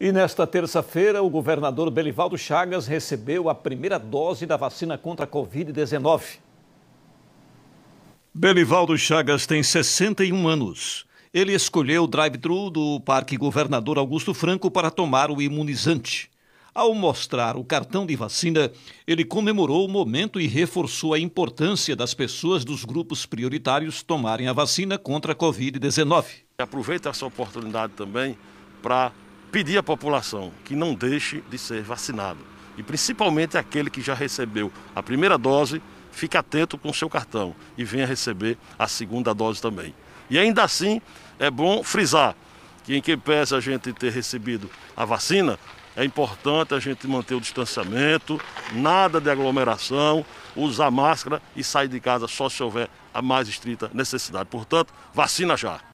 E nesta terça-feira, o governador Belivaldo Chagas recebeu a primeira dose da vacina contra a Covid-19. Belivaldo Chagas tem 61 anos. Ele escolheu o drive-thru do Parque Governador Augusto Franco para tomar o imunizante. Ao mostrar o cartão de vacina, ele comemorou o momento e reforçou a importância das pessoas dos grupos prioritários tomarem a vacina contra a Covid-19. Aproveita essa oportunidade também para pedir à população que não deixe de ser vacinado. E principalmente aquele que já recebeu a primeira dose, fique atento com o seu cartão e venha receber a segunda dose também. E ainda assim, é bom frisar que, em que pese a gente ter recebido a vacina, é importante a gente manter o distanciamento, nada de aglomeração, usar máscara e sair de casa só se houver a mais estrita necessidade. Portanto, vacina já.